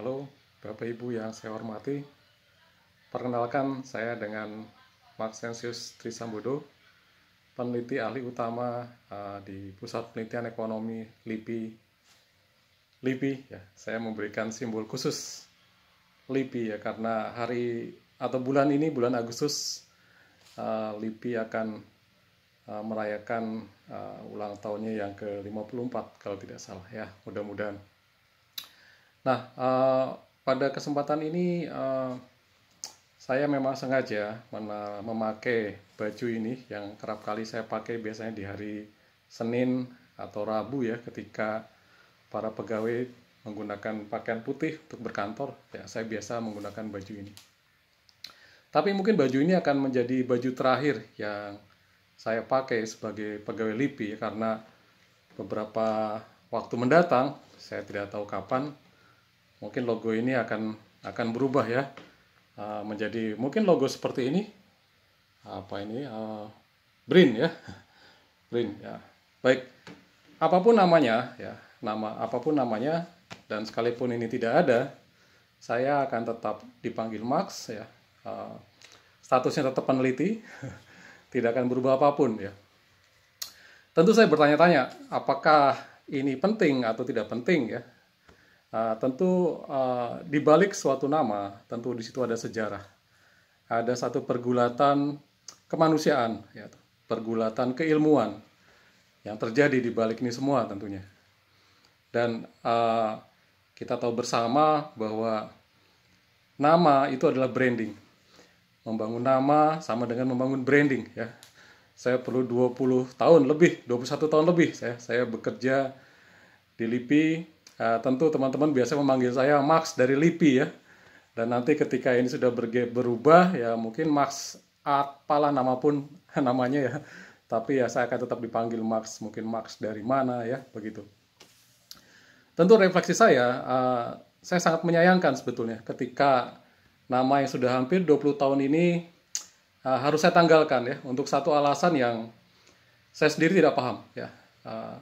Halo, Bapak Ibu yang saya hormati. Perkenalkan saya dengan Maxensius Trisambodo, peneliti ahli utama uh, di Pusat Penelitian Ekonomi LIPI. LIPI ya, saya memberikan simbol khusus LIPI ya karena hari atau bulan ini bulan Agustus uh, eh, LIPI akan uh, merayakan uh, ulang tahunnya yang ke-54 kalau tidak salah ya. Mudah-mudahan Nah, eh, pada kesempatan ini eh, saya memang sengaja memakai baju ini yang kerap kali saya pakai biasanya di hari Senin atau Rabu ya ketika para pegawai menggunakan pakaian putih untuk berkantor ya saya biasa menggunakan baju ini. Tapi mungkin baju ini akan menjadi baju terakhir yang saya pakai sebagai pegawai LIPI karena beberapa waktu mendatang, saya tidak tahu kapan, mungkin logo ini akan akan berubah ya ah, menjadi mungkin logo seperti ini apa ini ah, Brin ya Brin ya baik apapun namanya ya nama apapun namanya dan sekalipun ini tidak ada saya akan tetap dipanggil Max ya ah, statusnya tetap peneliti tidak akan berubah apapun ya tentu saya bertanya-tanya apakah ini penting atau tidak penting ya Uh, tentu uh, di balik suatu nama, tentu di situ ada sejarah. Ada satu pergulatan kemanusiaan, ya, pergulatan keilmuan yang terjadi di balik ini semua tentunya. Dan uh, kita tahu bersama bahwa nama itu adalah branding. Membangun nama sama dengan membangun branding ya. Saya perlu 20 tahun lebih, 21 tahun lebih saya saya bekerja di LIPI Uh, tentu teman-teman biasa memanggil saya Max dari LIPI ya. Dan nanti ketika ini sudah berubah ya mungkin Max apalah nama pun namanya ya. Tapi ya saya akan tetap dipanggil Max, mungkin Max dari mana ya, begitu. Tentu refleksi saya, uh, saya sangat menyayangkan sebetulnya ketika nama yang sudah hampir 20 tahun ini uh, harus saya tanggalkan ya untuk satu alasan yang saya sendiri tidak paham ya. Uh,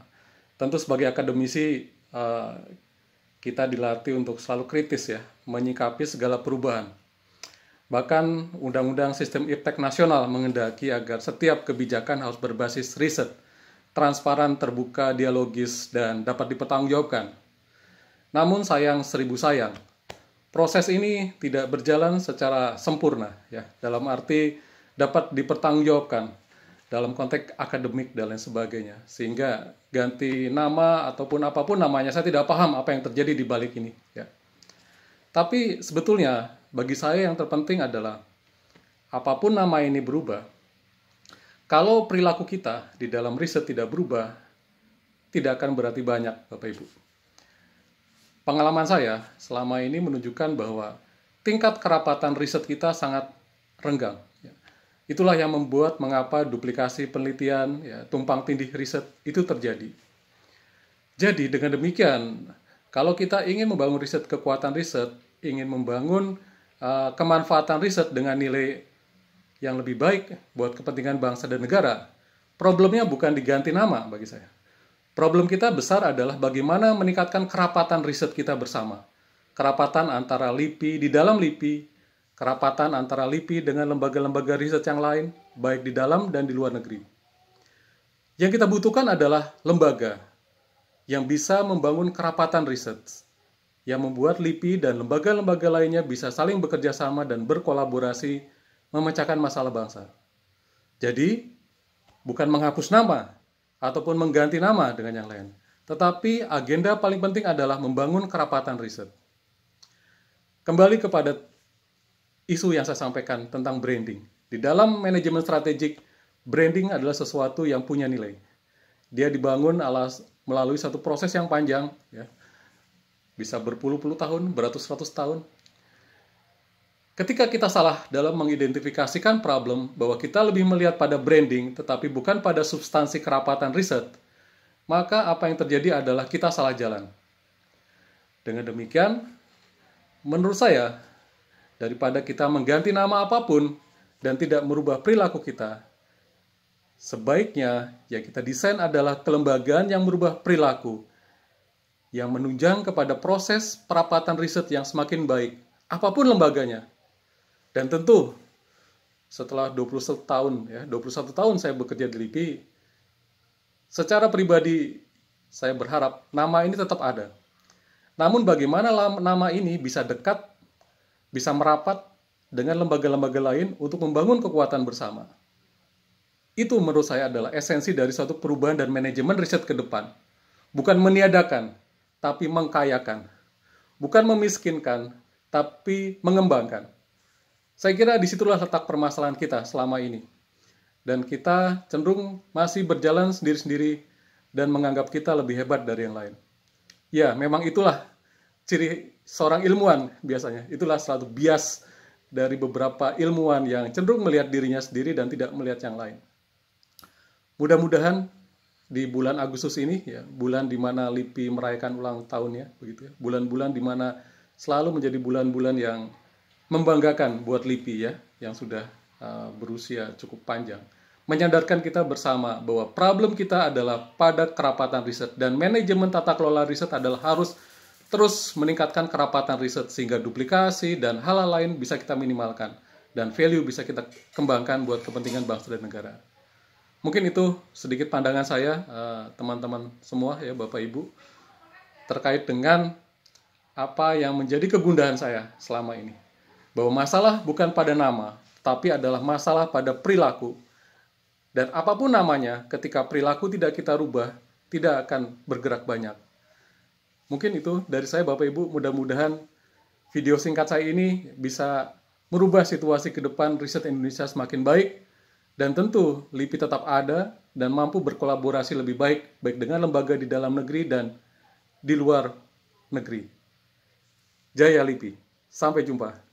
tentu sebagai akademisi Eh, kita dilatih untuk selalu kritis ya, menyikapi segala perubahan. Bahkan Undang-Undang Sistem Iptek Nasional mengendaki agar setiap kebijakan harus berbasis riset, transparan, terbuka, dialogis, dan dapat dipertanggungjawabkan. Namun sayang seribu sayang, proses ini tidak berjalan secara sempurna ya, dalam arti dapat dipertanggungjawabkan dalam konteks akademik dan lain sebagainya. Sehingga ganti nama ataupun apapun namanya, saya tidak paham apa yang terjadi di balik ini. Ya. Tapi sebetulnya bagi saya yang terpenting adalah apapun nama ini berubah, kalau perilaku kita di dalam riset tidak berubah, tidak akan berarti banyak, Bapak Ibu. Pengalaman saya selama ini menunjukkan bahwa tingkat kerapatan riset kita sangat renggang Itulah yang membuat mengapa duplikasi penelitian, ya, tumpang tindih riset itu terjadi. Jadi dengan demikian, kalau kita ingin membangun riset kekuatan riset, ingin membangun uh, kemanfaatan riset dengan nilai yang lebih baik buat kepentingan bangsa dan negara, problemnya bukan diganti nama bagi saya. Problem kita besar adalah bagaimana meningkatkan kerapatan riset kita bersama. Kerapatan antara LIPI, di dalam LIPI, kerapatan antara LIPI dengan lembaga-lembaga riset yang lain, baik di dalam dan di luar negeri. Yang kita butuhkan adalah lembaga yang bisa membangun kerapatan riset, yang membuat LIPI dan lembaga-lembaga lainnya bisa saling bekerja sama dan berkolaborasi memecahkan masalah bangsa. Jadi, bukan menghapus nama ataupun mengganti nama dengan yang lain, tetapi agenda paling penting adalah membangun kerapatan riset. Kembali kepada isu yang saya sampaikan tentang branding. Di dalam manajemen strategik, branding adalah sesuatu yang punya nilai. Dia dibangun alas melalui satu proses yang panjang, ya. bisa berpuluh-puluh tahun, beratus-ratus tahun. Ketika kita salah dalam mengidentifikasikan problem bahwa kita lebih melihat pada branding tetapi bukan pada substansi kerapatan riset, maka apa yang terjadi adalah kita salah jalan. Dengan demikian, menurut saya, daripada kita mengganti nama apapun dan tidak merubah perilaku kita. Sebaiknya ya kita desain adalah kelembagaan yang merubah perilaku, yang menunjang kepada proses perapatan riset yang semakin baik, apapun lembaganya. Dan tentu, setelah 21 tahun, ya, 21 tahun saya bekerja di LIPI, secara pribadi saya berharap nama ini tetap ada. Namun bagaimana nama ini bisa dekat bisa merapat dengan lembaga-lembaga lain untuk membangun kekuatan bersama. Itu menurut saya adalah esensi dari suatu perubahan dan manajemen riset ke depan. Bukan meniadakan, tapi mengkayakan. Bukan memiskinkan, tapi mengembangkan. Saya kira disitulah letak permasalahan kita selama ini. Dan kita cenderung masih berjalan sendiri-sendiri dan menganggap kita lebih hebat dari yang lain. Ya, memang itulah ciri seorang ilmuwan biasanya. Itulah satu bias dari beberapa ilmuwan yang cenderung melihat dirinya sendiri dan tidak melihat yang lain. Mudah-mudahan di bulan Agustus ini ya, bulan di mana LIPI merayakan ulang tahunnya begitu ya. Bulan-bulan di mana selalu menjadi bulan-bulan yang membanggakan buat LIPI ya yang sudah uh, berusia cukup panjang menyadarkan kita bersama bahwa problem kita adalah pada kerapatan riset dan manajemen tata kelola riset adalah harus Terus meningkatkan kerapatan riset sehingga duplikasi dan hal, hal lain bisa kita minimalkan dan value bisa kita kembangkan buat kepentingan bangsa dan negara. Mungkin itu sedikit pandangan saya eh, teman-teman semua ya Bapak Ibu terkait dengan apa yang menjadi kegundahan saya selama ini. Bahwa masalah bukan pada nama, tapi adalah masalah pada perilaku. Dan apapun namanya, ketika perilaku tidak kita rubah, tidak akan bergerak banyak mungkin itu dari saya Bapak Ibu mudah-mudahan video singkat saya ini bisa merubah situasi ke depan riset Indonesia semakin baik dan tentu LIPI tetap ada dan mampu berkolaborasi lebih baik baik dengan lembaga di dalam negeri dan di luar negeri. Jaya LIPI. Sampai jumpa.